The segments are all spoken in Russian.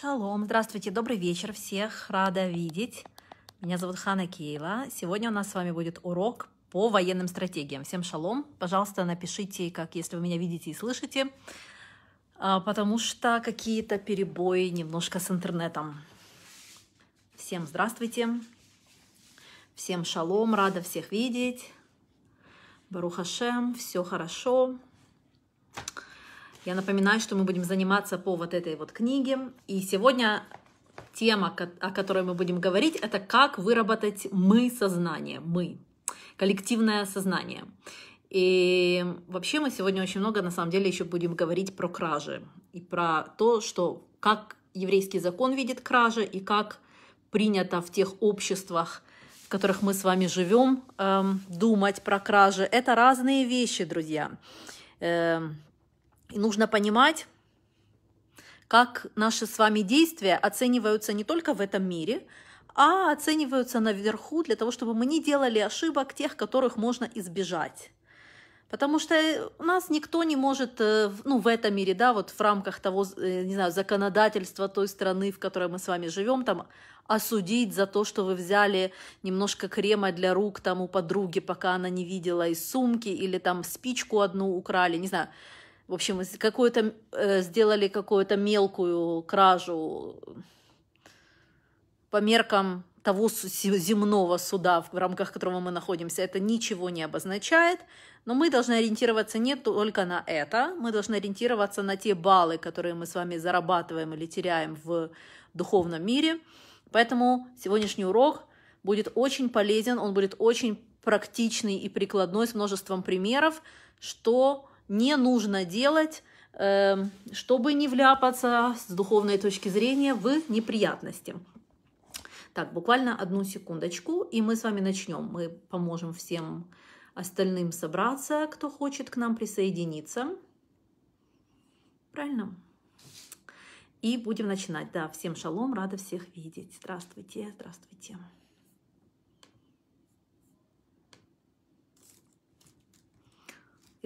Шалом, здравствуйте, добрый вечер всех, рада видеть. Меня зовут Хана Кейла. Сегодня у нас с вами будет урок по военным стратегиям. Всем шалом. Пожалуйста, напишите, как если вы меня видите и слышите, а, потому что какие-то перебои немножко с интернетом. Всем здравствуйте. Всем шалом, рада всех видеть. Барухашем, все хорошо. Я напоминаю, что мы будем заниматься по вот этой вот книге. И сегодня тема, о которой мы будем говорить, это как выработать мы сознание, мы, коллективное сознание. И вообще мы сегодня очень много, на самом деле, еще будем говорить про кражи и про то, что как еврейский закон видит кражи и как принято в тех обществах, в которых мы с вами живем, эм, думать про кражи. Это разные вещи, друзья. Эм, и нужно понимать, как наши с вами действия оцениваются не только в этом мире, а оцениваются наверху для того, чтобы мы не делали ошибок тех, которых можно избежать. Потому что у нас никто не может, э, ну, в этом мире, да, вот в рамках того, э, не знаю, законодательства той страны, в которой мы с вами живем, там, осудить за то, что вы взяли немножко крема для рук там у подруги, пока она не видела из сумки, или там спичку одну украли, не знаю в общем, какую-то э, сделали какую-то мелкую кражу по меркам того земного суда, в рамках которого мы находимся, это ничего не обозначает, но мы должны ориентироваться не только на это, мы должны ориентироваться на те баллы, которые мы с вами зарабатываем или теряем в духовном мире. Поэтому сегодняшний урок будет очень полезен, он будет очень практичный и прикладной с множеством примеров, что не нужно делать, эм, чтобы не вляпаться с духовной точки зрения в неприятности. Так, буквально одну секундочку, и мы с вами начнем. Мы поможем всем остальным собраться, кто хочет к нам присоединиться. Правильно? И будем начинать. Да, всем шалом, рада всех видеть. Здравствуйте, здравствуйте.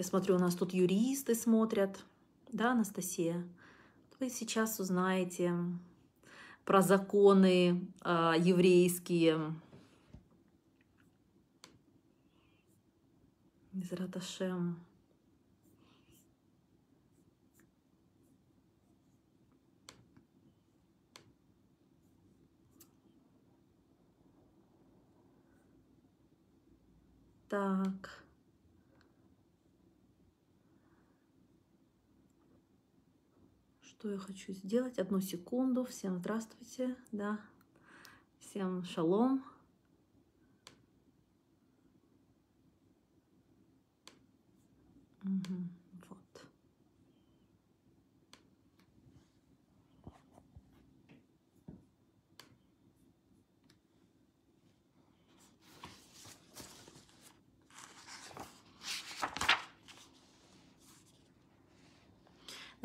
Я смотрю, у нас тут юристы смотрят. Да, Анастасия? Вы сейчас узнаете про законы э, еврейские. Израташем. Так. что я хочу сделать. Одну секунду. Всем здравствуйте, да. Всем шалом. Угу.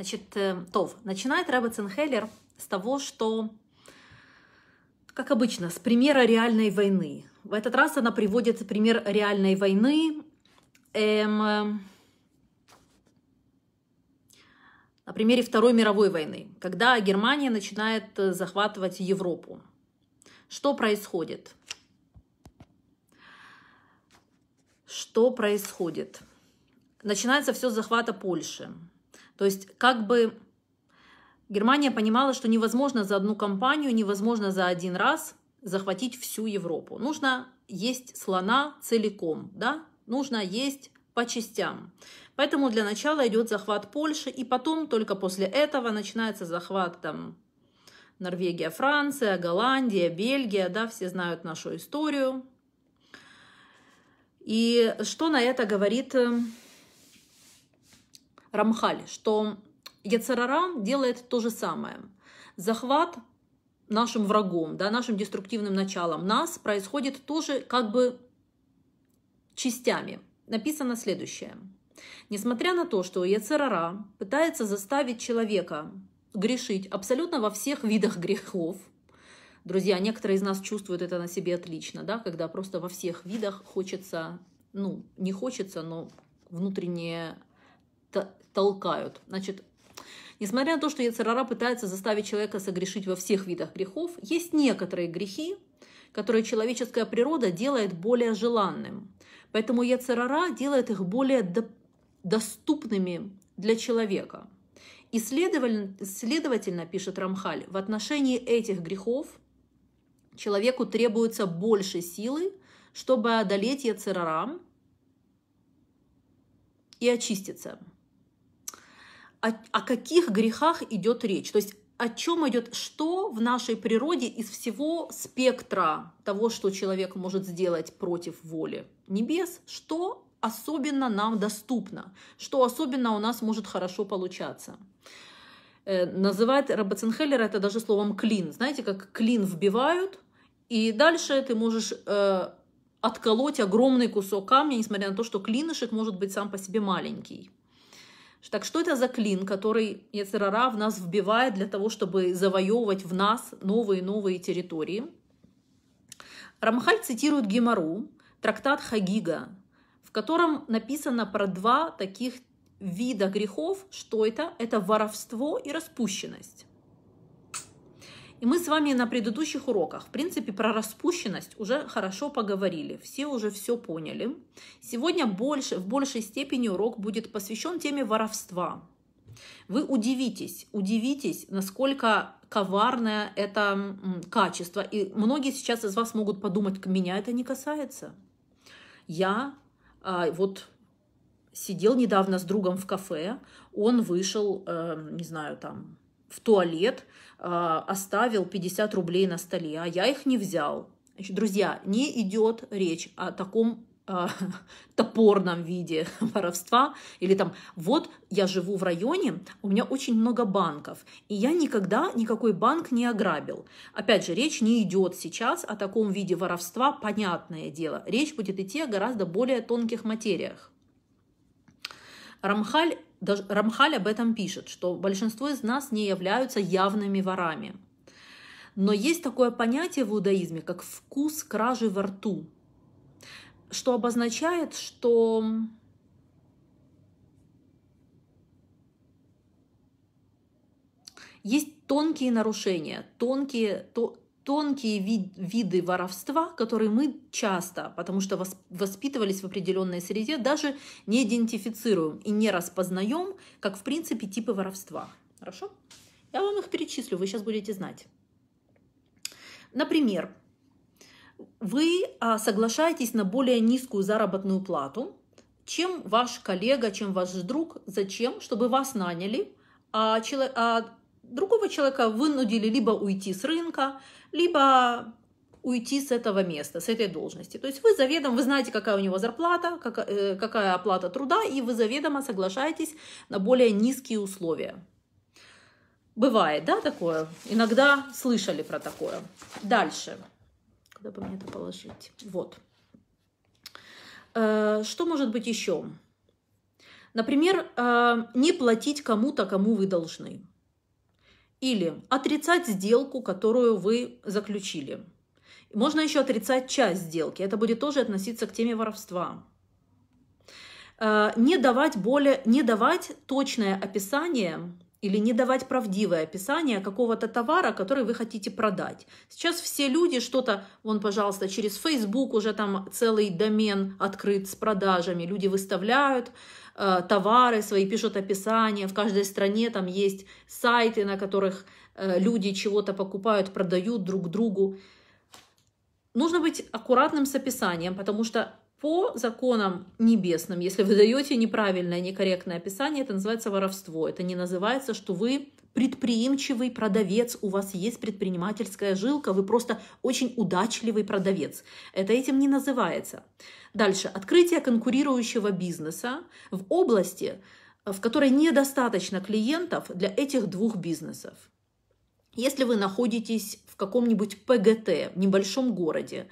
Значит, э, Тов, начинает Рэбе Цинхеллер с того, что, как обычно, с примера реальной войны. В этот раз она приводит пример реальной войны. Эм, э, на примере Второй мировой войны, когда Германия начинает э, захватывать Европу. Что происходит? Что происходит? Начинается все с захвата Польши. То есть как бы Германия понимала, что невозможно за одну кампанию, невозможно за один раз захватить всю Европу. Нужно есть слона целиком, да? нужно есть по частям. Поэтому для начала идет захват Польши, и потом только после этого начинается захват там Норвегия, Франция, Голландия, Бельгия, да, все знают нашу историю. И что на это говорит э, Рамхаль, что Яцерара делает то же самое. Захват нашим врагом, да, нашим деструктивным началом нас происходит тоже как бы частями. Написано следующее. Несмотря на то, что Яцерара пытается заставить человека грешить абсолютно во всех видах грехов, друзья, некоторые из нас чувствуют это на себе отлично, да, когда просто во всех видах хочется, ну, не хочется, но внутреннее толкают. Значит, несмотря на то, что Яцерара пытается заставить человека согрешить во всех видах грехов, есть некоторые грехи, которые человеческая природа делает более желанным. Поэтому Яцерара делает их более до доступными для человека. И следовательно, следовательно, пишет Рамхаль, в отношении этих грехов человеку требуется больше силы, чтобы одолеть яцерарам и очиститься о, о каких грехах идет речь. То есть о чем идет, что в нашей природе из всего спектра того, что человек может сделать против воли небес, что особенно нам доступно, что особенно у нас может хорошо получаться. Называет э, называть Робоценхеллера это даже словом клин. Знаете, как клин вбивают, и дальше ты можешь э, отколоть огромный кусок камня, несмотря на то, что клинышек может быть сам по себе маленький. Так что это за клин, который Яцерара в нас вбивает для того, чтобы завоевывать в нас новые-новые территории? Рамхаль цитирует Гемару, трактат Хагига, в котором написано про два таких вида грехов. Что это? Это воровство и распущенность. И мы с вами на предыдущих уроках, в принципе, про распущенность уже хорошо поговорили, все уже все поняли. Сегодня больше, в большей степени урок будет посвящен теме воровства. Вы удивитесь, удивитесь, насколько коварное это качество. И многие сейчас из вас могут подумать, меня это не касается. Я а, вот сидел недавно с другом в кафе, он вышел, э, не знаю, там в туалет, э, оставил 50 рублей на столе, а я их не взял. Значит, друзья, не идет речь о таком э, топорном виде воровства или там вот я живу в районе у меня очень много банков и я никогда никакой банк не ограбил опять же речь не идет сейчас о таком виде воровства понятное дело речь будет идти о гораздо более тонких материях Рамхаль даже Рамхаль об этом пишет, что большинство из нас не являются явными ворами. Но есть такое понятие в иудаизме, как вкус кражи во рту, что обозначает, что есть тонкие нарушения, тонкие, то, тонкие вид, виды воровства, которые мы часто, потому что воспитывались в определенной среде, даже не идентифицируем и не распознаем, как в принципе типы воровства. Хорошо? Я вам их перечислю, вы сейчас будете знать. Например, вы а, соглашаетесь на более низкую заработную плату, чем ваш коллега, чем ваш друг. Зачем? Чтобы вас наняли, а, человек, а другого человека вынудили либо уйти с рынка, либо уйти с этого места, с этой должности. То есть вы заведомо, вы знаете, какая у него зарплата, какая, э, какая оплата труда, и вы заведомо соглашаетесь на более низкие условия. Бывает, да, такое? Иногда слышали про такое. Дальше. Куда бы мне это положить? Вот. Э, что может быть еще? Например, э, не платить кому-то, кому вы должны. Или отрицать сделку, которую вы заключили. Можно еще отрицать часть сделки. Это будет тоже относиться к теме воровства. Э, не давать, более, не давать точное описание или не давать правдивое описание какого-то товара, который вы хотите продать. Сейчас все люди что-то, вон, пожалуйста, через Facebook уже там целый домен открыт с продажами, люди выставляют э, товары свои, пишут описания. в каждой стране там есть сайты, на которых э, люди чего-то покупают, продают друг другу. Нужно быть аккуратным с описанием, потому что по законам небесным, если вы даете неправильное, некорректное описание, это называется воровство. Это не называется, что вы предприимчивый продавец, у вас есть предпринимательская жилка, вы просто очень удачливый продавец. Это этим не называется. Дальше. Открытие конкурирующего бизнеса в области, в которой недостаточно клиентов для этих двух бизнесов. Если вы находитесь в каком-нибудь ПГТ, в небольшом городе,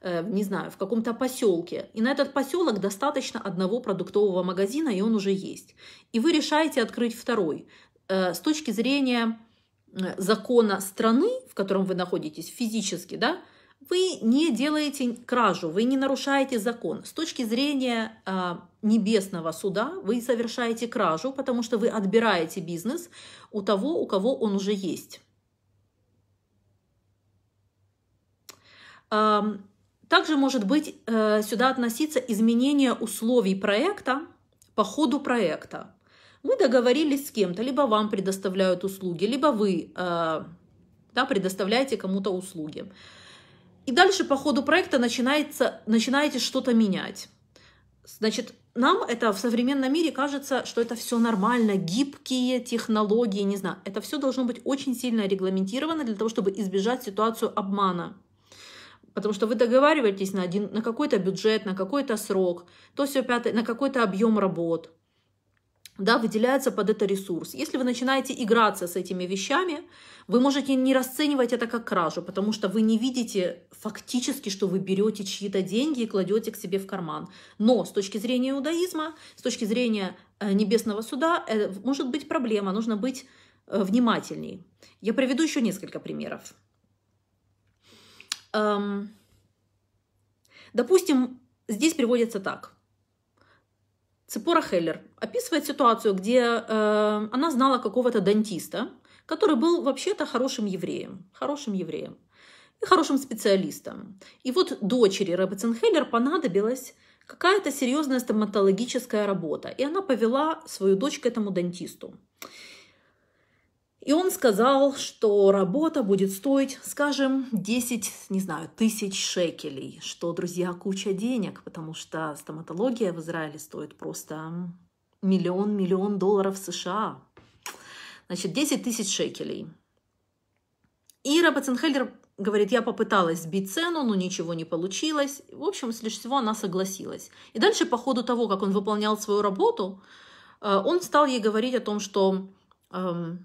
Э, не знаю, в каком-то поселке, и на этот поселок достаточно одного продуктового магазина, и он уже есть. И вы решаете открыть второй. Э, с точки зрения э, закона страны, в котором вы находитесь физически, да, вы не делаете кражу, вы не нарушаете закон. С точки зрения э, небесного суда вы совершаете кражу, потому что вы отбираете бизнес у того, у кого он уже есть. Также может быть э, сюда относиться изменение условий проекта по ходу проекта. Вы договорились с кем-то, либо вам предоставляют услуги, либо вы э, да, предоставляете кому-то услуги. И дальше по ходу проекта начинается, начинаете что-то менять. Значит, нам это в современном мире кажется, что это все нормально, гибкие технологии, не знаю. Это все должно быть очень сильно регламентировано для того, чтобы избежать ситуацию обмана. Потому что вы договариваетесь на, один, на какой-то бюджет, на какой-то срок, то все пятое, на какой-то объем работ. Да, выделяется под это ресурс. Если вы начинаете играться с этими вещами, вы можете не расценивать это как кражу, потому что вы не видите фактически, что вы берете чьи-то деньги и кладете к себе в карман. Но с точки зрения иудаизма, с точки зрения э, небесного суда, э, может быть проблема, нужно быть э, внимательней. Я приведу еще несколько примеров эм, допустим, здесь приводится так. Цепора Хеллер описывает ситуацию, где э, она знала какого-то дантиста, который был вообще-то хорошим евреем, хорошим евреем и хорошим специалистом. И вот дочери Рэббетсенхеллер понадобилась какая-то серьезная стоматологическая работа, и она повела свою дочь к этому дантисту. И он сказал, что работа будет стоить, скажем, 10, не знаю, тысяч шекелей, что, друзья, куча денег, потому что стоматология в Израиле стоит просто миллион-миллион долларов США. Значит, 10 тысяч шекелей. И Рабаценхельдер говорит, я попыталась сбить цену, но ничего не получилось. В общем, лишь всего она согласилась. И дальше по ходу того, как он выполнял свою работу, э, он стал ей говорить о том, что эм,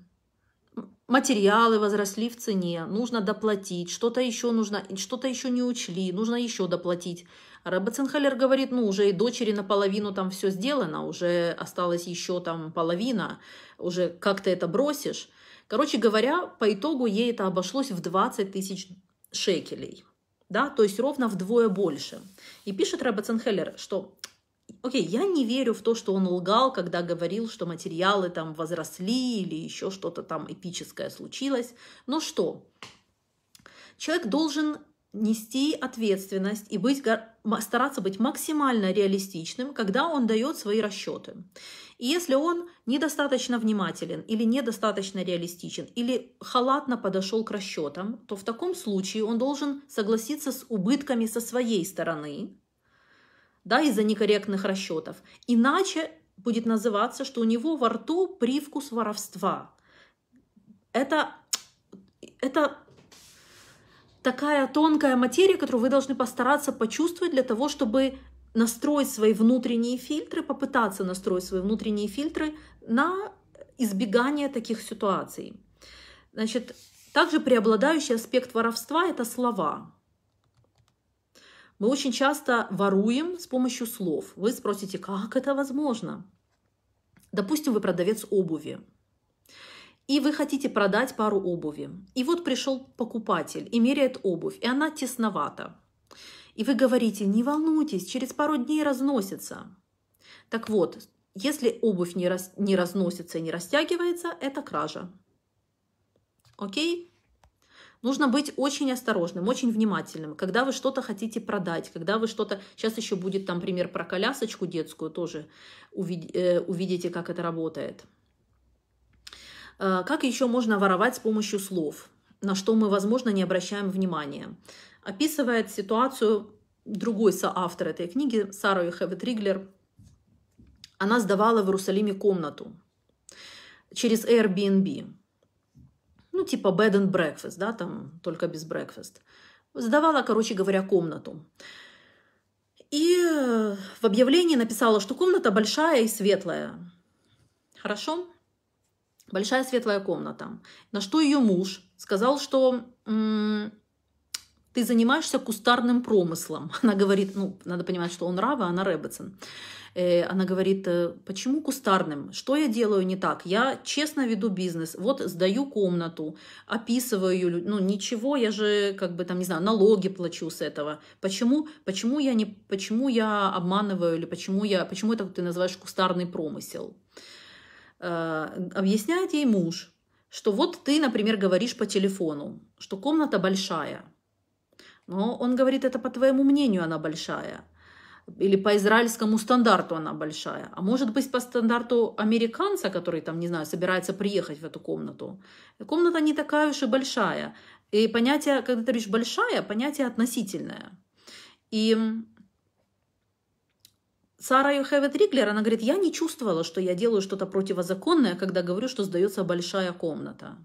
материалы возросли в цене, нужно доплатить, что-то еще нужно, что-то еще не учли, нужно еще доплатить. Робоценхалер говорит, ну, уже и дочери наполовину там все сделано, уже осталось еще там половина, уже как ты это бросишь. Короче говоря, по итогу ей это обошлось в 20 тысяч шекелей. Да, то есть ровно вдвое больше. И пишет Рэббетсенхеллер, что Окей, okay, я не верю в то, что он лгал, когда говорил, что материалы там возросли или еще что-то там эпическое случилось. Но что? Человек должен нести ответственность и быть, стараться быть максимально реалистичным, когда он дает свои расчеты. И если он недостаточно внимателен или недостаточно реалистичен, или халатно подошел к расчетам, то в таком случае он должен согласиться с убытками со своей стороны, да, из-за некорректных расчетов. Иначе будет называться, что у него во рту привкус воровства. Это, это такая тонкая материя, которую вы должны постараться почувствовать для того, чтобы настроить свои внутренние фильтры, попытаться настроить свои внутренние фильтры на избегание таких ситуаций. Значит, также преобладающий аспект воровства – это слова. Мы очень часто воруем с помощью слов. Вы спросите, как это возможно? Допустим, вы продавец обуви. И вы хотите продать пару обуви. И вот пришел покупатель и меряет обувь, и она тесновата. И вы говорите, не волнуйтесь, через пару дней разносится. Так вот, если обувь не, раз, не разносится и не растягивается, это кража. Окей? Нужно быть очень осторожным, очень внимательным. Когда вы что-то хотите продать, когда вы что-то... Сейчас еще будет там пример про колясочку детскую, тоже э, увидите, как это работает. Э, как еще можно воровать с помощью слов, на что мы, возможно, не обращаем внимания? Описывает ситуацию другой соавтор этой книги, Сара Хевет Риглер. Она сдавала в Иерусалиме комнату через Airbnb ну, типа bed and breakfast, да, там только без breakfast. Сдавала, короче говоря, комнату. И э, в объявлении написала, что комната большая и светлая. Хорошо? Большая светлая комната. На что ее муж сказал, что м- ты занимаешься кустарным промыслом. Она говорит, ну, надо понимать, что он Рава, а она Рэббетсон. Э, она говорит, э, почему кустарным? Что я делаю не так? Я честно веду бизнес. Вот сдаю комнату, описываю ее. Ну, ничего, я же, как бы, там, не знаю, налоги плачу с этого. Почему, почему, я, не, почему я обманываю или почему, я, почему это ты называешь кустарный промысел? Э, объясняет ей муж, что вот ты, например, говоришь по телефону, что комната большая. Но он говорит, это по твоему мнению она большая или по израильскому стандарту она большая, а может быть по стандарту американца, который там, не знаю, собирается приехать в эту комнату. Комната не такая уж и большая. И понятие, когда ты говоришь большая, понятие относительное. И Сара Йохевет Риглер, она говорит, я не чувствовала, что я делаю что-то противозаконное, когда говорю, что сдается большая комната.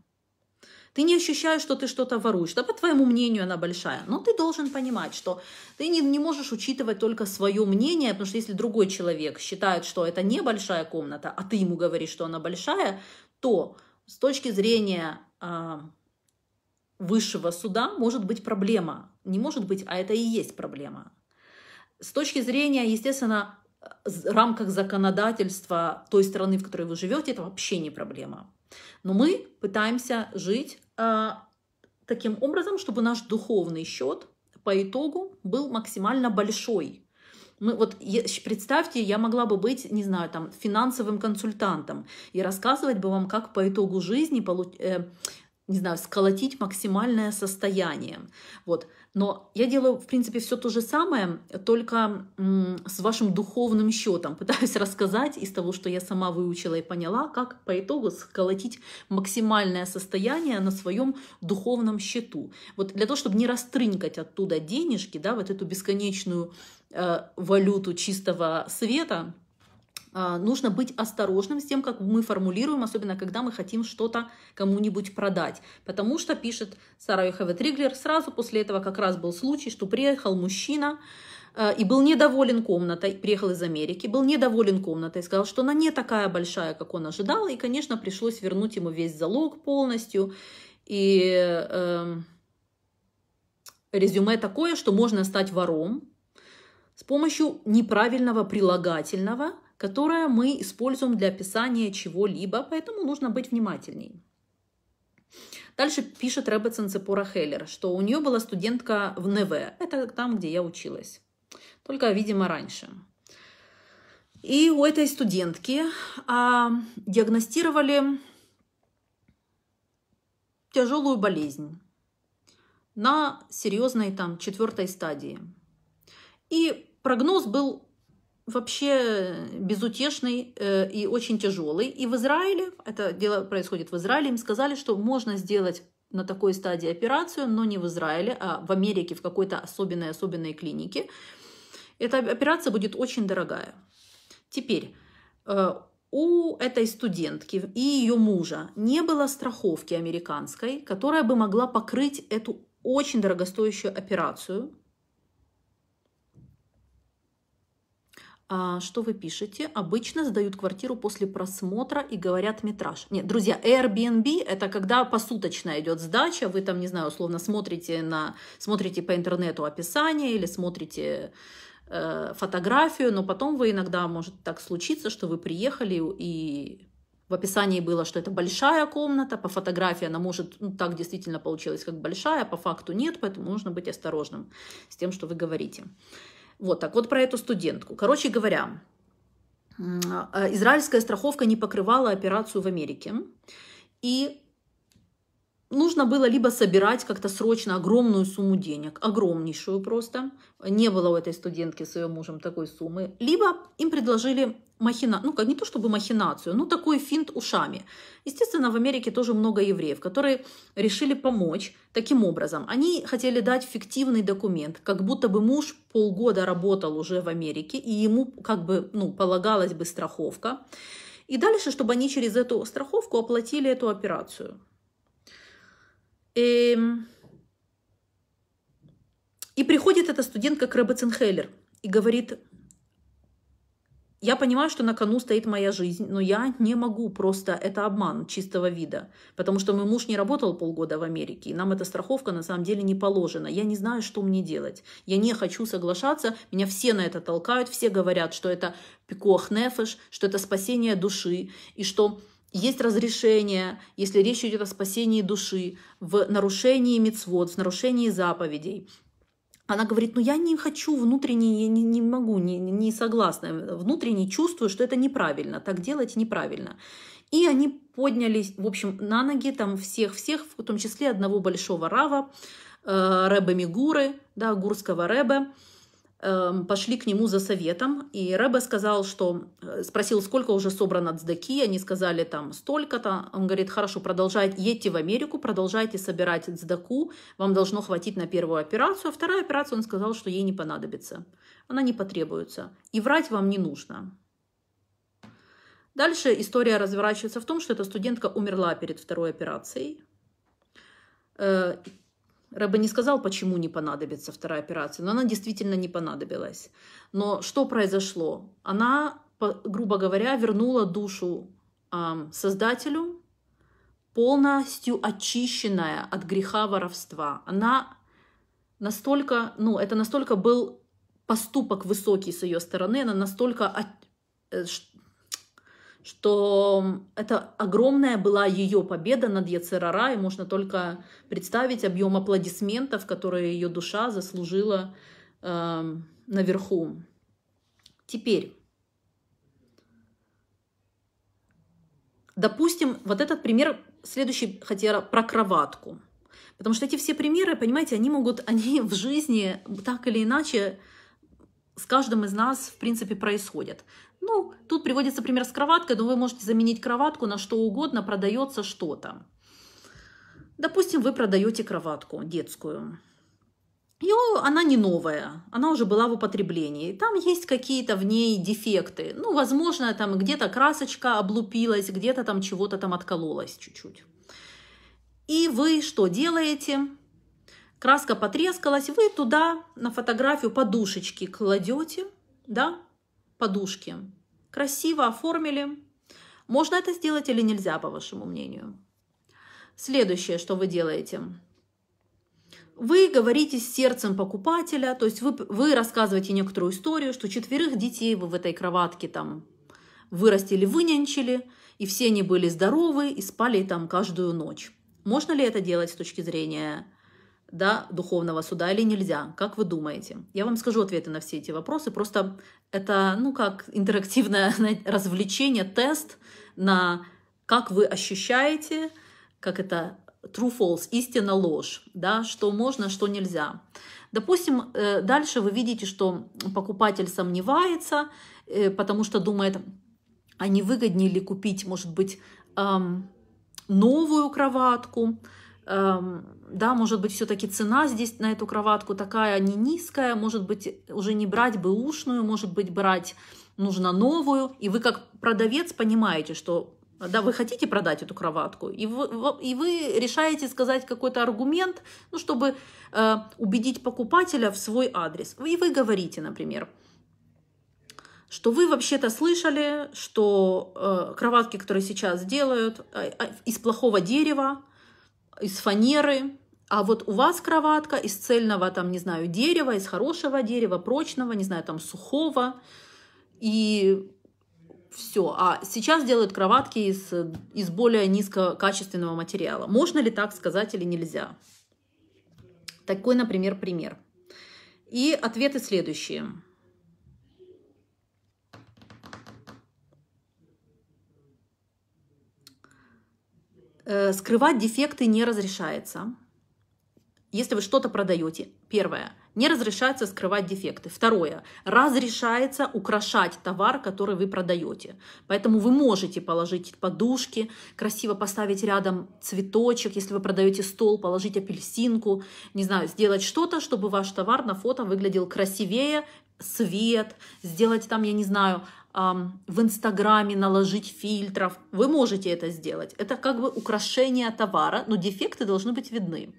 Ты не ощущаешь, что ты что-то воруешь. Да, по твоему мнению, она большая. Но ты должен понимать, что ты не, не можешь учитывать только свое мнение, потому что если другой человек считает, что это небольшая комната, а ты ему говоришь, что она большая, то с точки зрения э, высшего суда может быть проблема. Не может быть, а это и есть проблема. С точки зрения, естественно, рамках законодательства той страны, в которой вы живете, это вообще не проблема. Но мы пытаемся жить а, таким образом, чтобы наш духовный счет по итогу был максимально большой. Мы, вот представьте, я могла бы быть, не знаю, там, финансовым консультантом и рассказывать бы вам, как по итогу жизни получ э, не знаю, сколотить максимальное состояние. Вот. Но я делаю, в принципе, все то же самое, только с вашим духовным счетом. Пытаюсь рассказать из того, что я сама выучила и поняла, как по итогу сколотить максимальное состояние на своем духовном счету. Вот для того, чтобы не растрынкать оттуда денежки, да, вот эту бесконечную э, валюту чистого света – а, нужно быть осторожным с тем, как мы формулируем, особенно когда мы хотим что-то кому-нибудь продать. Потому что, пишет Сара Йохева Триглер, сразу после этого как раз был случай, что приехал мужчина, а, и был недоволен комнатой, приехал из Америки, был недоволен комнатой, сказал, что она не такая большая, как он ожидал, и, конечно, пришлось вернуть ему весь залог полностью, и э, резюме такое, что можно стать вором с помощью неправильного прилагательного – которое мы используем для описания чего-либо, поэтому нужно быть внимательней. Дальше пишет Ребетсон Цепора Хеллер, что у нее была студентка в НВ, это там, где я училась, только, видимо, раньше. И у этой студентки а, диагностировали тяжелую болезнь на серьезной там четвертой стадии. И прогноз был вообще безутешный э, и очень тяжелый. И в Израиле, это дело происходит в Израиле, им сказали, что можно сделать на такой стадии операцию, но не в Израиле, а в Америке, в какой-то особенной-особенной клинике. Эта операция будет очень дорогая. Теперь, э, у этой студентки и ее мужа не было страховки американской, которая бы могла покрыть эту очень дорогостоящую операцию. А, что вы пишете? Обычно сдают квартиру после просмотра и говорят метраж. Нет, друзья, Airbnb это когда посуточно идет сдача, вы там, не знаю, условно смотрите на смотрите по интернету описание или смотрите э, фотографию, но потом вы иногда может так случиться, что вы приехали и в описании было, что это большая комната, по фотографии она может, ну так действительно получилось, как большая, а по факту нет, поэтому нужно быть осторожным с тем, что вы говорите. Вот так вот про эту студентку. Короче говоря, а, а, израильская страховка не покрывала операцию в Америке. И нужно было либо собирать как-то срочно огромную сумму денег, огромнейшую просто, не было у этой студентки с ее мужем такой суммы, либо им предложили махина, ну как не то чтобы махинацию, но такой финт ушами. Естественно, в Америке тоже много евреев, которые решили помочь таким образом. Они хотели дать фиктивный документ, как будто бы муж полгода работал уже в Америке, и ему как бы ну, полагалась бы страховка. И дальше, чтобы они через эту страховку оплатили эту операцию. И, эм, и приходит эта студентка к Рэбе и говорит, я понимаю, что на кону стоит моя жизнь, но я не могу просто, это обман чистого вида, потому что мой муж не работал полгода в Америке, и нам эта страховка на самом деле не положена. Я не знаю, что мне делать. Я не хочу соглашаться, меня все на это толкают, все говорят, что это пикуах что это спасение души, и что есть разрешение, если речь идет о спасении души, в нарушении мецвод, в нарушении заповедей. Она говорит, ну я не хочу внутренне, я не, не могу, не, не согласна, внутренне чувствую, что это неправильно, так делать неправильно. И они поднялись, в общем, на ноги там всех-всех, в том числе одного большого рава, э, Рэба Мигуры, да, гурского Рэба, Эм, пошли к нему за советом, и Рэбе сказал, что э, спросил, сколько уже собрано дздаки, они сказали там столько-то, он говорит, хорошо, продолжайте, едьте в Америку, продолжайте собирать дздаку, вам должно хватить на первую операцию, а вторая операция, он сказал, что ей не понадобится, она не потребуется, и врать вам не нужно. Дальше история разворачивается в том, что эта студентка умерла перед второй операцией, э, Рэбе не сказал, почему не понадобится вторая операция, но она действительно не понадобилась. Но что произошло? Она, грубо говоря, вернула душу э, Создателю, полностью очищенная от греха воровства. Она настолько, ну, это настолько был поступок высокий с ее стороны, она настолько э, что это огромная была ее победа над Яцерара, и можно только представить объем аплодисментов, которые ее душа заслужила э, наверху. Теперь, допустим, вот этот пример, следующий хотела про кроватку. Потому что эти все примеры, понимаете, они могут, они в жизни так или иначе с каждым из нас, в принципе, происходит. Ну, тут приводится пример с кроваткой, но вы можете заменить кроватку на что угодно, продается что-то. Допустим, вы продаете кроватку детскую. Ее, она не новая, она уже была в употреблении. Там есть какие-то в ней дефекты. Ну, возможно, там где-то красочка облупилась, где-то там чего-то там откололось чуть-чуть. И вы что делаете? краска потрескалась, вы туда на фотографию подушечки кладете, да, подушки. Красиво оформили. Можно это сделать или нельзя, по вашему мнению? Следующее, что вы делаете. Вы говорите с сердцем покупателя, то есть вы, вы рассказываете некоторую историю, что четверых детей вы в этой кроватке там вырастили, вынянчили, и все они были здоровы и спали там каждую ночь. Можно ли это делать с точки зрения да, духовного суда или нельзя? Как вы думаете? Я вам скажу ответы на все эти вопросы. Просто это, ну как, интерактивное развлечение, тест на как вы ощущаете, как это true false, истина ложь, да, что можно, что нельзя. Допустим, э, дальше вы видите, что покупатель сомневается, э, потому что думает, а не выгоднее ли купить, может быть, новую кроватку, Эм, да, может быть, все-таки цена здесь на эту кроватку такая не низкая, может быть, уже не брать бы ушную, может быть, брать нужно новую, и вы как продавец понимаете, что да, вы хотите продать эту кроватку, и вы, и вы решаете сказать какой-то аргумент, ну, чтобы э, убедить покупателя в свой адрес. И вы говорите, например, что вы вообще-то слышали, что э, кроватки, которые сейчас делают, э, из плохого дерева, из фанеры, а вот у вас кроватка из цельного, там, не знаю, дерева, из хорошего дерева, прочного, не знаю, там, сухого. И все. А сейчас делают кроватки из, из более низкокачественного материала. Можно ли так сказать или нельзя? Такой, например, пример. И ответы следующие. Э, скрывать дефекты не разрешается. Если вы что-то продаете, первое, не разрешается скрывать дефекты. Второе, разрешается украшать товар, который вы продаете. Поэтому вы можете положить подушки, красиво поставить рядом цветочек, если вы продаете стол, положить апельсинку, не знаю, сделать что-то, чтобы ваш товар на фото выглядел красивее, свет, сделать там, я не знаю, в Инстаграме наложить фильтров. Вы можете это сделать. Это как бы украшение товара, но дефекты должны быть видны.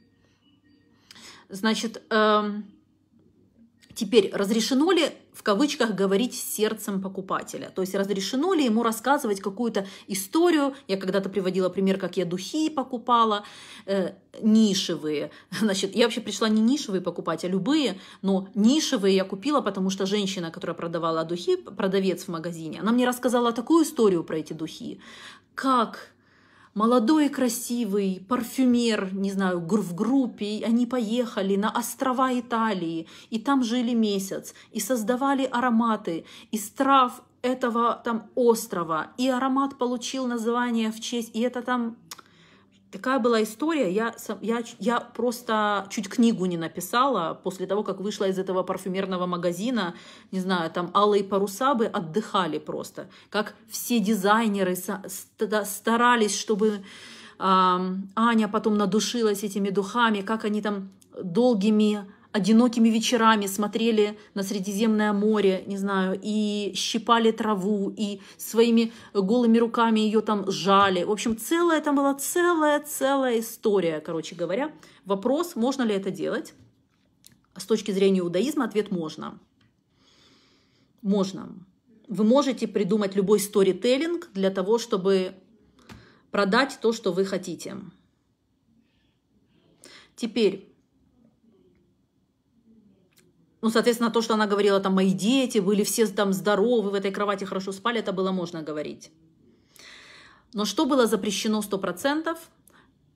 Значит, эм, Теперь, разрешено ли в кавычках говорить сердцем покупателя? То есть разрешено ли ему рассказывать какую-то историю? Я когда-то приводила пример, как я духи покупала, э, нишевые. Значит, я вообще пришла не нишевые покупать, а любые, но нишевые я купила, потому что женщина, которая продавала духи, продавец в магазине, она мне рассказала такую историю про эти духи, как молодой и красивый парфюмер, не знаю, в группе, они поехали на острова Италии, и там жили месяц, и создавали ароматы из трав этого там острова, и аромат получил название в честь, и это там Такая была история. Я, я, я просто чуть книгу не написала после того, как вышла из этого парфюмерного магазина. Не знаю, там алые Парусабы отдыхали просто. Как все дизайнеры старались, чтобы э, Аня потом надушилась этими духами, как они там долгими одинокими вечерами смотрели на Средиземное море, не знаю, и щипали траву, и своими голыми руками ее там жали. В общем, целая там была целая-целая история, короче говоря. Вопрос, можно ли это делать? С точки зрения иудаизма ответ можно. Можно. Вы можете придумать любой сторителлинг для того, чтобы продать то, что вы хотите. Теперь, ну, соответственно, то, что она говорила, там, мои дети были все там здоровы, в этой кровати хорошо спали, это было можно говорить. Но что было запрещено 100%,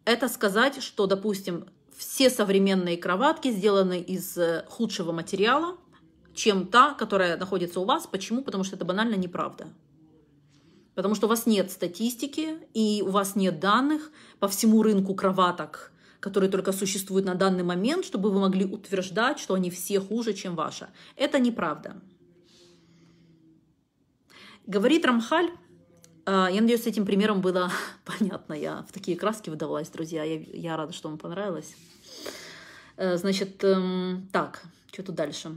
это сказать, что, допустим, все современные кроватки сделаны из э, худшего материала, чем та, которая находится у вас. Почему? Потому что это банально неправда. Потому что у вас нет статистики и у вас нет данных по всему рынку кроваток – которые только существуют на данный момент, чтобы вы могли утверждать, что они все хуже, чем ваша. Это неправда. Говорит Рамхаль, а, я надеюсь, с этим примером было понятно. Я в такие краски выдавалась, друзья. Я, я рада, что вам понравилось. Э, значит, эм, так, что тут дальше?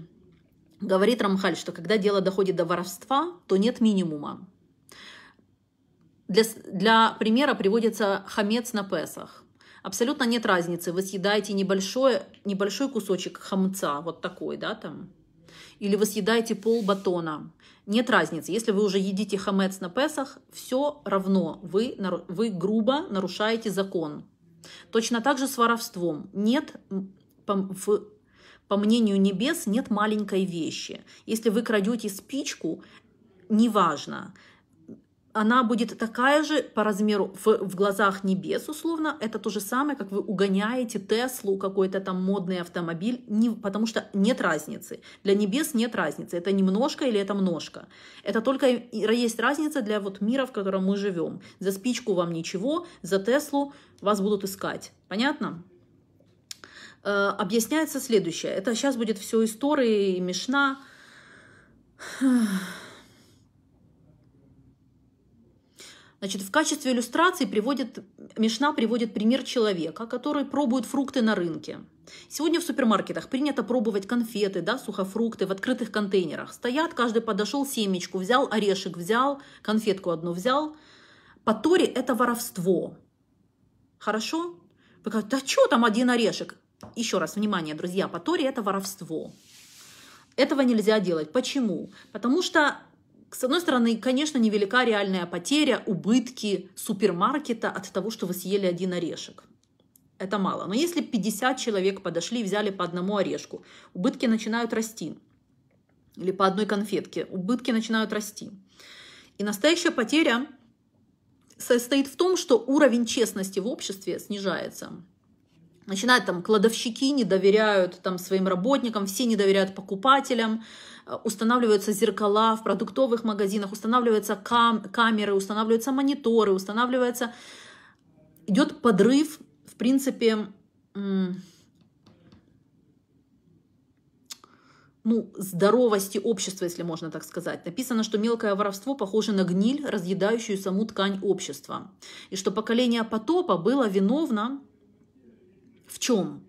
Говорит Рамхаль, что когда дело доходит до воровства, то нет минимума. Для, для примера приводится хамец на Песах абсолютно нет разницы, вы съедаете небольшой, небольшой кусочек хамца, вот такой, да, там, или вы съедаете пол батона. Нет разницы. Если вы уже едите хамец на Песах, все равно вы, вы грубо нарушаете закон. Точно так же с воровством. Нет, по, в, по мнению небес, нет маленькой вещи. Если вы крадете спичку, неважно, она будет такая же по размеру в, в глазах небес, условно. Это то же самое, как вы угоняете Теслу, какой-то там модный автомобиль, не, потому что нет разницы. Для небес нет разницы, это немножко или это множко. Это только есть разница для вот мира, в котором мы живем. За спичку вам ничего, за Теслу вас будут искать. Понятно? Э, объясняется следующее. Это сейчас будет все истории, мешна. Значит, в качестве иллюстрации приводит, Мишна приводит пример человека, который пробует фрукты на рынке. Сегодня в супермаркетах принято пробовать конфеты, да, сухофрукты в открытых контейнерах. Стоят, каждый подошел семечку, взял орешек, взял, конфетку одну взял. По Торе это воровство. Хорошо? Вы говорите, да что там один орешек? Еще раз, внимание, друзья, по Торе это воровство. Этого нельзя делать. Почему? Потому что с одной стороны, конечно, невелика реальная потеря, убытки супермаркета от того, что вы съели один орешек. Это мало. Но если 50 человек подошли и взяли по одному орешку, убытки начинают расти. Или по одной конфетке, убытки начинают расти. И настоящая потеря состоит в том, что уровень честности в обществе снижается. Начинают там кладовщики не доверяют там своим работникам, все не доверяют покупателям, устанавливаются зеркала в продуктовых магазинах, устанавливаются кам камеры, устанавливаются мониторы, устанавливается... Идет подрыв, в принципе, ну, здоровости общества, если можно так сказать. Написано, что мелкое воровство похоже на гниль, разъедающую саму ткань общества. И что поколение потопа было виновно в чем?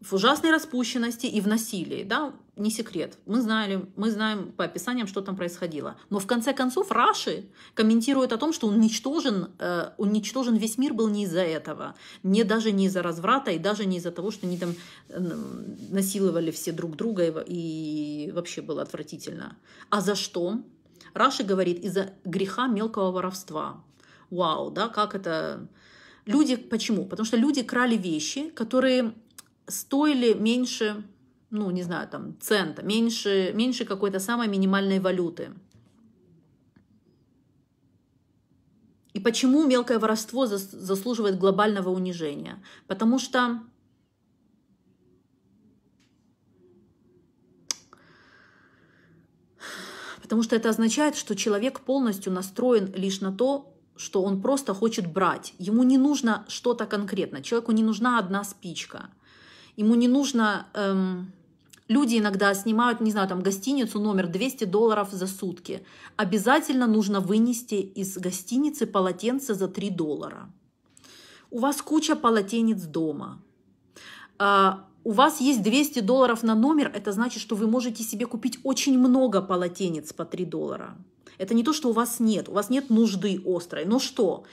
В ужасной распущенности и в насилии. Да? не секрет. Мы, знали, мы знаем по описаниям, что там происходило. Но в конце концов Раши комментирует о том, что уничтожен, э, уничтожен весь мир был не из-за этого. Не даже не из-за разврата и даже не из-за того, что они там э, насиловали все друг друга и, и вообще было отвратительно. А за что? Раши говорит, из-за греха мелкого воровства. Вау, да, как это... Люди, почему? Потому что люди крали вещи, которые стоили меньше ну, не знаю, там, цента, меньше, меньше какой-то самой минимальной валюты. И почему мелкое воровство заслуживает глобального унижения? Потому что Потому что это означает, что человек полностью настроен лишь на то, что он просто хочет брать. Ему не нужно что-то конкретно. Человеку не нужна одна спичка. Ему не нужно эм, Люди иногда снимают, не знаю, там гостиницу номер 200 долларов за сутки. Обязательно нужно вынести из гостиницы полотенце за 3 доллара. У вас куча полотенец дома. А, у вас есть 200 долларов на номер, это значит, что вы можете себе купить очень много полотенец по 3 доллара. Это не то, что у вас нет, у вас нет нужды острой. Но что?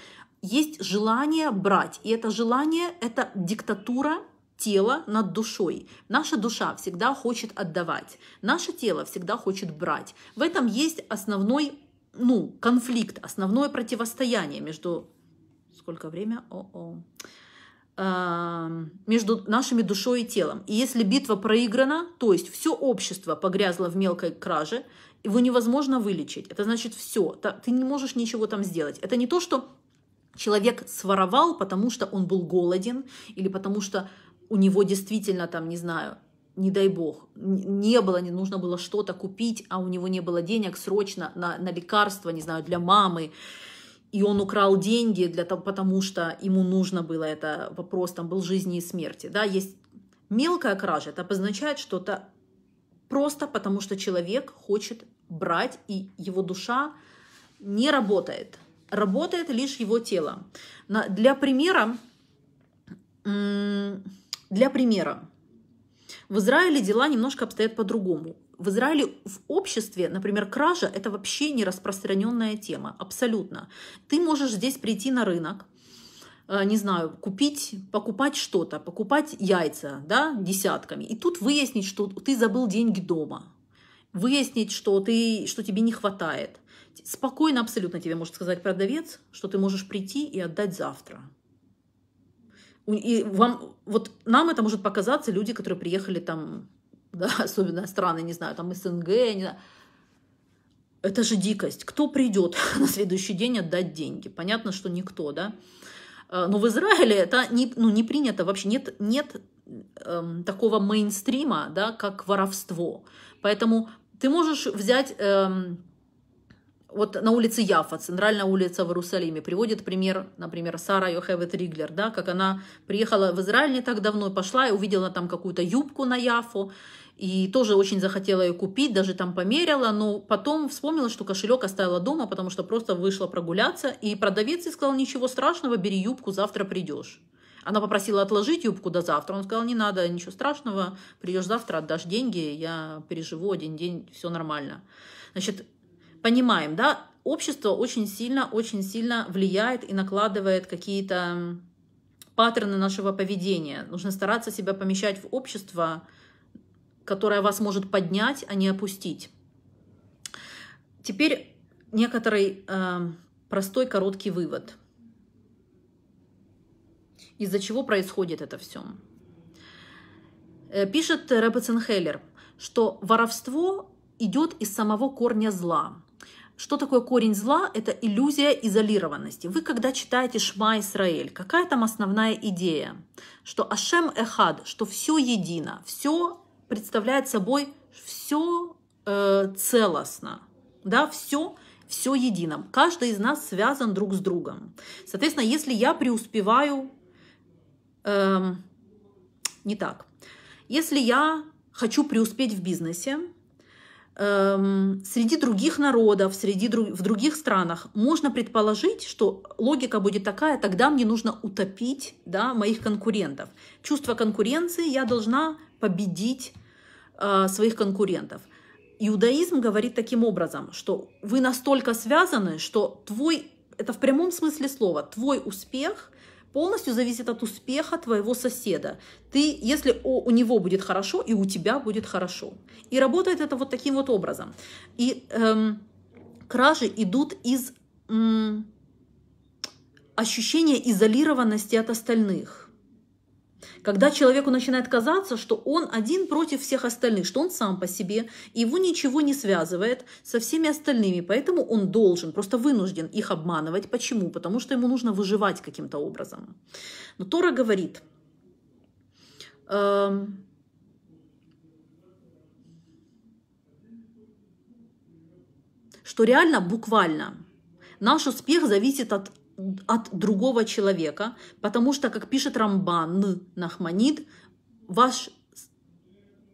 Есть желание брать, и это желание – это диктатура тело над душой. Наша душа всегда хочет отдавать, наше тело всегда хочет брать. В этом есть основной ну, конфликт, основное противостояние между... Сколько время? О-о. Эм, между нашими душой и телом. И если битва проиграна, то есть все общество погрязло в мелкой краже, его невозможно вылечить. Это значит все. Ты не можешь ничего там сделать. Это не то, что человек своровал, потому что он был голоден или потому что у него действительно там, не знаю, не дай бог, не было, не нужно было что-то купить, а у него не было денег срочно на, на лекарства, не знаю, для мамы, и он украл деньги, для того, потому что ему нужно было это, вопрос там был жизни и смерти, да, есть мелкая кража, это обозначает что-то просто потому, что человек хочет брать, и его душа не работает, работает лишь его тело. На, для примера, м- для примера, в Израиле дела немножко обстоят по-другому. В Израиле в обществе, например, кража – это вообще не распространенная тема, абсолютно. Ты можешь здесь прийти на рынок, э, не знаю, купить, покупать что-то, покупать яйца, да, десятками, и тут выяснить, что ты забыл деньги дома, выяснить, что, ты, что тебе не хватает. Спокойно абсолютно тебе может сказать продавец, что ты можешь прийти и отдать завтра – и вам, вот нам это может показаться люди, которые приехали там, да, особенно страны, не знаю, там СНГ, не знаю. Это же дикость. Кто придет на следующий день отдать деньги? Понятно, что никто, да? А, но в Израиле это не, ну, не принято вообще. Нет, нет эм, такого мейнстрима, да, как воровство. Поэтому ты можешь взять... Эм, вот на улице Яфа, центральная улица в Иерусалиме, приводит пример, например, Сара Йохевет Риглер, да, как она приехала в Израиль не так давно, пошла и увидела там какую-то юбку на Яфу, и тоже очень захотела ее купить, даже там померила, но потом вспомнила, что кошелек оставила дома, потому что просто вышла прогуляться, и продавец ей сказал, ничего страшного, бери юбку, завтра придешь. Она попросила отложить юбку до завтра. Он сказал, не надо, ничего страшного, придешь завтра, отдашь деньги, я переживу один день, все нормально. Значит, понимаем, да, общество очень сильно, очень сильно влияет и накладывает какие-то паттерны нашего поведения. Нужно стараться себя помещать в общество, которое вас может поднять, а не опустить. Теперь некоторый э, простой короткий вывод. Из-за чего происходит это все? Э, пишет Рэббетсенхеллер, что воровство идет из самого корня зла – что такое корень зла? Это иллюзия изолированности. Вы когда читаете Шма Исраэль, какая там основная идея? Что Ашем Эхад, что все едино, все представляет собой все э, целостно, да, все все едино. Каждый из нас связан друг с другом. Соответственно, если я преуспеваю, э, не так, если я хочу преуспеть в бизнесе, эм, среди других народов, среди друг, в других странах, можно предположить, что логика будет такая, тогда мне нужно утопить да, моих конкурентов. Чувство конкуренции я должна победить э, своих конкурентов. Иудаизм говорит таким образом, что вы настолько связаны, что твой, это в прямом смысле слова, твой успех полностью зависит от успеха твоего соседа. Ты, если у, у него будет хорошо, и у тебя будет хорошо. И работает это вот таким вот образом. И эм, кражи идут из эм, ощущения изолированности от остальных когда человеку начинает казаться, что он один против всех остальных, что он сам по себе, его ничего не связывает со всеми остальными, поэтому он должен, просто вынужден их обманывать. Почему? Потому что ему нужно выживать каким-то образом. Но Тора говорит, эм, что реально, буквально, наш успех зависит от от другого человека, потому что, как пишет Рамбан Нахманид, ваш,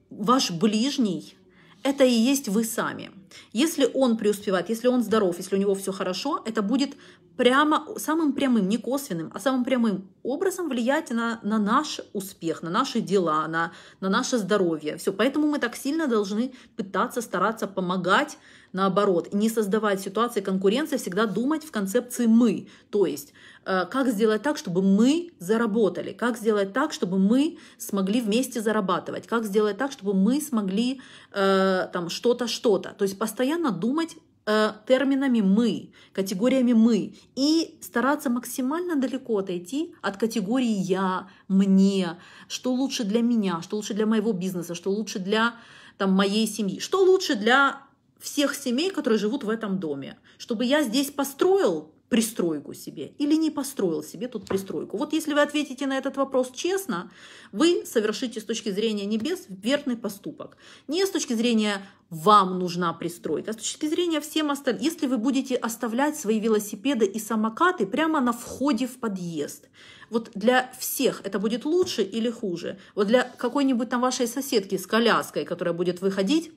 ваш ближний – это и есть вы сами. Если он преуспевает, если он здоров, если у него все хорошо, это будет прямо, самым прямым, не косвенным, а самым прямым образом влиять на, на наш успех, на наши дела, на, на наше здоровье. Все, поэтому мы так сильно должны пытаться, стараться помогать, наоборот, не создавать ситуации конкуренции, всегда думать в концепции «мы», то есть э, как сделать так, чтобы мы заработали, как сделать так, чтобы мы смогли вместе зарабатывать, как сделать так, чтобы мы смогли э, там что-то, что-то. То есть постоянно думать Э, терминами «мы», категориями «мы» и стараться максимально далеко отойти от категории «я», «мне», что лучше для меня, что лучше для моего бизнеса, что лучше для там, моей семьи, что лучше для всех семей, которые живут в этом доме. Чтобы я здесь построил пристройку себе или не построил себе тут пристройку. Вот если вы ответите на этот вопрос честно, вы совершите с точки зрения небес верный поступок. Не с точки зрения вам нужна пристройка, а с точки зрения всем остальным. Если вы будете оставлять свои велосипеды и самокаты прямо на входе в подъезд, вот для всех это будет лучше или хуже? Вот для какой-нибудь там вашей соседки с коляской, которая будет выходить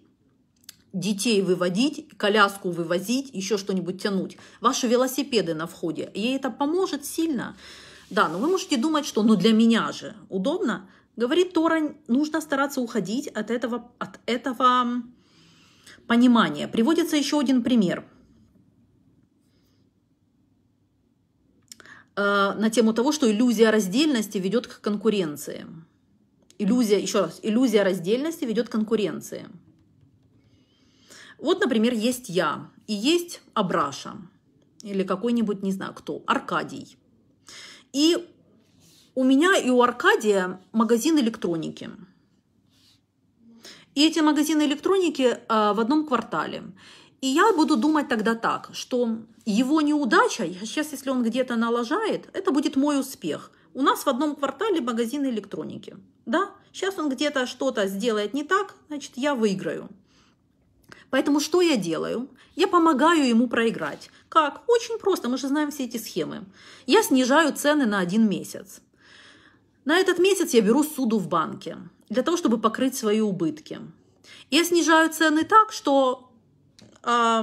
детей выводить, коляску вывозить, еще что-нибудь тянуть. Ваши велосипеды на входе. Ей это поможет сильно. Да, но вы можете думать, что ну для меня же удобно. Говорит Тора, нужно стараться уходить от этого, от этого понимания. Приводится еще один пример э, – на тему того, что иллюзия раздельности ведет к конкуренции. Иллюзия, еще раз, иллюзия раздельности ведет к конкуренции. Вот, например, есть я и есть Абраша или какой-нибудь, не знаю кто, Аркадий. И у меня и у Аркадия магазин электроники. И эти магазины электроники а, в одном квартале. И я буду думать тогда так, что его неудача, сейчас если он где-то налажает, это будет мой успех. У нас в одном квартале магазины электроники. Да? Сейчас он где-то что-то сделает не так, значит, я выиграю. Поэтому что я делаю? Я помогаю ему проиграть. Как? Очень просто, мы же знаем все эти схемы. Я снижаю цены на один месяц. На этот месяц я беру суду в банке для того, чтобы покрыть свои убытки. Я снижаю цены так, что э,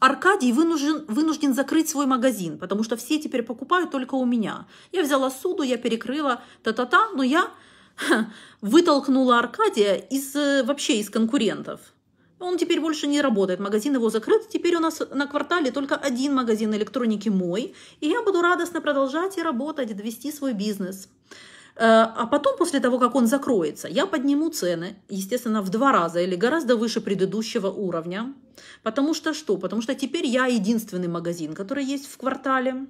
Аркадий вынужден, вынужден закрыть свой магазин, потому что все теперь покупают только у меня. Я взяла суду, я перекрыла та-та-та, но я вытолкнула Аркадия из э, вообще из конкурентов. Он теперь больше не работает, магазин его закрыт, теперь у нас на квартале только один магазин электроники мой, и я буду радостно продолжать и работать, довести свой бизнес. Э, а потом, после того, как он закроется, я подниму цены, естественно, в два раза или гораздо выше предыдущего уровня. Потому что что? Потому что теперь я единственный магазин, который есть в квартале.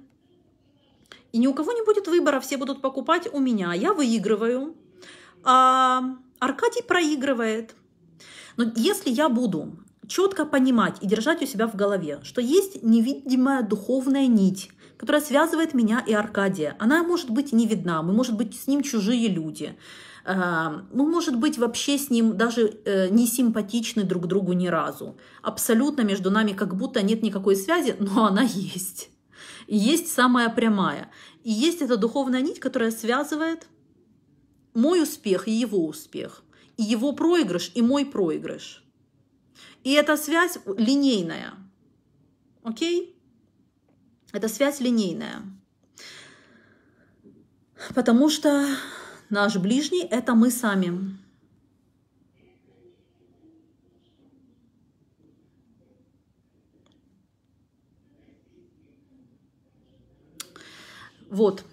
И ни у кого не будет выбора, все будут покупать у меня. Я выигрываю, а Аркадий проигрывает – но если я буду четко понимать и держать у себя в голове, что есть невидимая духовная нить, которая связывает меня и Аркадия. Она может быть не видна, мы, может быть, с ним чужие люди, э, мы, может быть, вообще с ним даже э, не симпатичны друг другу ни разу. Абсолютно между нами как будто нет никакой связи, но она есть. И есть самая прямая. И есть эта духовная нить, которая связывает мой успех и его успех его проигрыш и мой проигрыш. И эта связь линейная. Окей? Это связь линейная. Потому что наш ближний – это мы сами. Вот,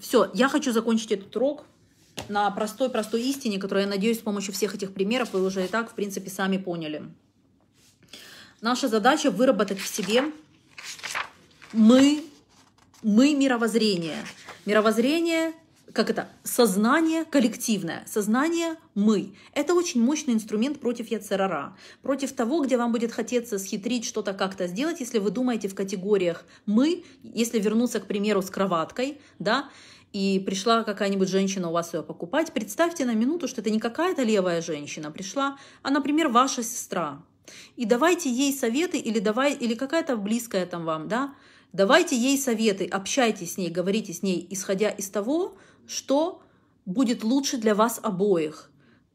все, я хочу закончить этот урок на простой-простой истине, которую, я надеюсь, с помощью всех этих примеров вы уже и так, в принципе, сами поняли. Наша задача выработать в себе мы, мы мировоззрение. Мировоззрение как это, сознание коллективное, сознание «мы». Это очень мощный инструмент против яцерара, против того, где вам будет хотеться схитрить, что-то как-то сделать, если вы думаете в категориях «мы», если вернуться, к примеру, с кроваткой, да, и пришла какая-нибудь женщина у вас ее покупать, представьте на минуту, что это не какая-то левая женщина пришла, а, например, ваша сестра. И давайте ей советы или, давай, или какая-то близкая там вам, да, давайте ей советы, общайтесь с ней, говорите с ней, исходя из того, что будет лучше для вас обоих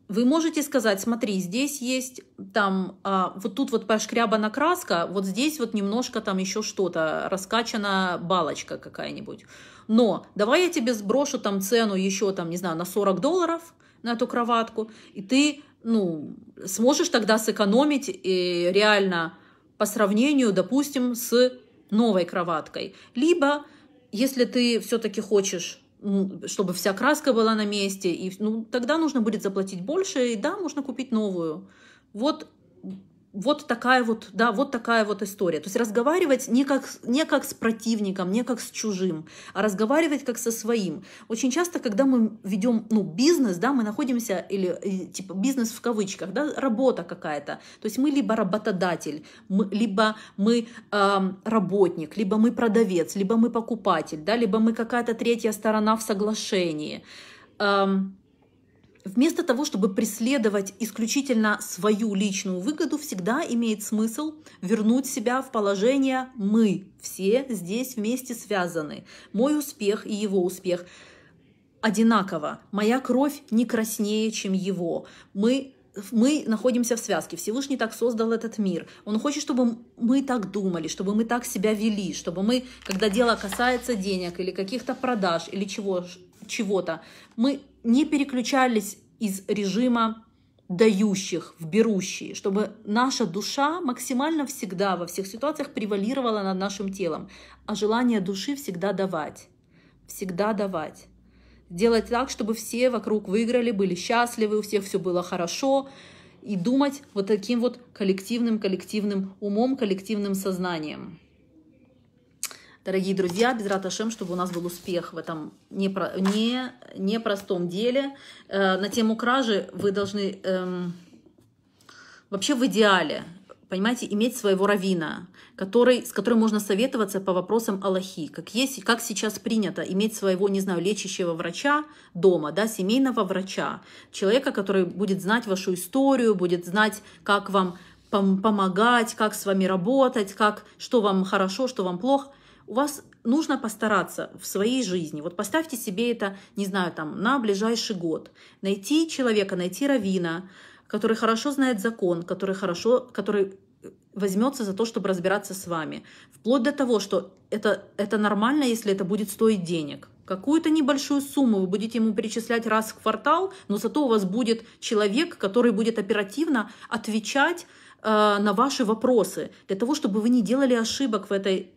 вы можете сказать, смотри, здесь есть там, а, вот тут вот пошкрябана краска, вот здесь вот немножко там еще что-то, раскачана балочка какая-нибудь. Но давай я тебе сброшу там цену еще там, не знаю, на 40 долларов на эту кроватку, и ты, ну, сможешь тогда сэкономить и реально по сравнению, допустим, с новой кроваткой. Либо, если ты все-таки хочешь чтобы вся краска была на месте, и ну, тогда нужно будет заплатить больше, и да, можно купить новую. Вот вот такая вот, да, вот такая вот история. То есть разговаривать не как, не как с противником, не как с чужим, а разговаривать как со своим. Очень часто, когда мы ведем ну, бизнес, да, мы находимся, или э, типа бизнес в кавычках, да, работа какая-то. То есть мы либо работодатель, мы, либо мы э, работник, либо мы продавец, либо мы покупатель, да, либо мы какая-то третья сторона в соглашении. Эм, вместо того, чтобы преследовать исключительно свою личную выгоду, всегда имеет смысл вернуть себя в положение «мы». Все здесь вместе связаны. Мой успех и его успех одинаково. Моя кровь не краснее, чем его. Мы мы находимся в связке. Всевышний так создал этот мир. Он хочет, чтобы мы так думали, чтобы мы так себя вели, чтобы мы, когда дело касается денег или каких-то продаж или чего чего-то. Мы не переключались из режима дающих в берущие, чтобы наша душа максимально всегда во всех ситуациях превалировала над нашим телом. А желание души всегда давать. Всегда давать. Делать так, чтобы все вокруг выиграли, были счастливы, у всех все было хорошо. И думать вот таким вот коллективным-коллективным умом, коллективным сознанием дорогие друзья, без раташем, чтобы у нас был успех в этом непро, не, непростом деле. Э, на тему кражи вы должны эм, вообще в идеале, понимаете, иметь своего равина, который, с которым можно советоваться по вопросам Аллахи, как, есть, как сейчас принято иметь своего, не знаю, лечащего врача дома, да, семейного врача, человека, который будет знать вашу историю, будет знать, как вам помогать, как с вами работать, как, что вам хорошо, что вам плохо – у вас нужно постараться в своей жизни. Вот поставьте себе это, не знаю, там, на ближайший год. Найти человека, найти равина, который хорошо знает закон, который хорошо, который возьмется за то, чтобы разбираться с вами. Вплоть до того, что это, это нормально, если это будет стоить денег. Какую-то небольшую сумму вы будете ему перечислять раз в квартал, но зато у вас будет человек, который будет оперативно отвечать э, на ваши вопросы, для того, чтобы вы не делали ошибок в этой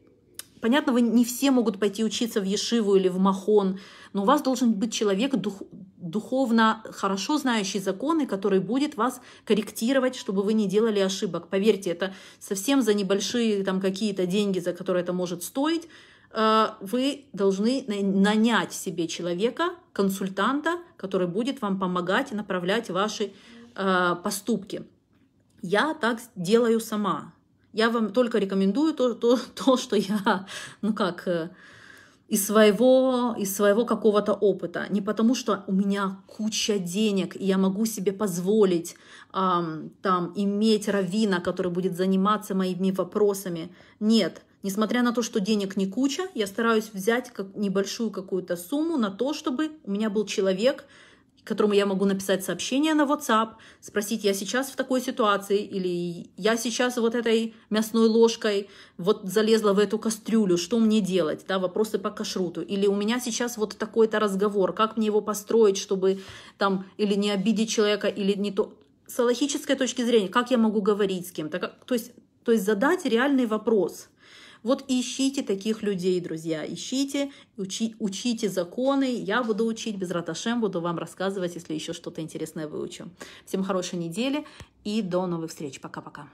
Понятно, вы не все могут пойти учиться в Ешиву или в Махон, но у вас должен быть человек дух, духовно хорошо знающий законы, который будет вас корректировать, чтобы вы не делали ошибок. Поверьте, это совсем за небольшие там какие-то деньги, за которые это может стоить, э, вы должны нанять себе человека, консультанта, который будет вам помогать направлять ваши э, поступки. Я так делаю сама. Я вам только рекомендую то, то, то что я, ну как, э, из своего, из своего какого-то опыта. Не потому, что у меня куча денег, и я могу себе позволить эм, там, иметь равина, который будет заниматься моими вопросами. Нет. Несмотря на то, что денег не куча, я стараюсь взять как небольшую какую-то сумму на то, чтобы у меня был человек, которому я могу написать сообщение на WhatsApp, спросить, я сейчас в такой ситуации, или я сейчас вот этой мясной ложкой вот залезла в эту кастрюлю, что мне делать, да, вопросы по кашруту, или у меня сейчас вот такой-то разговор, как мне его построить, чтобы там, или не обидеть человека, или не то, с логической точки зрения, как я могу говорить с кем-то, как... то есть, то есть задать реальный вопрос – вот ищите таких людей, друзья, ищите, учи, учите законы, я буду учить, без раташем буду вам рассказывать, если еще что-то интересное выучу. Всем хорошей недели и до новых встреч. Пока-пока.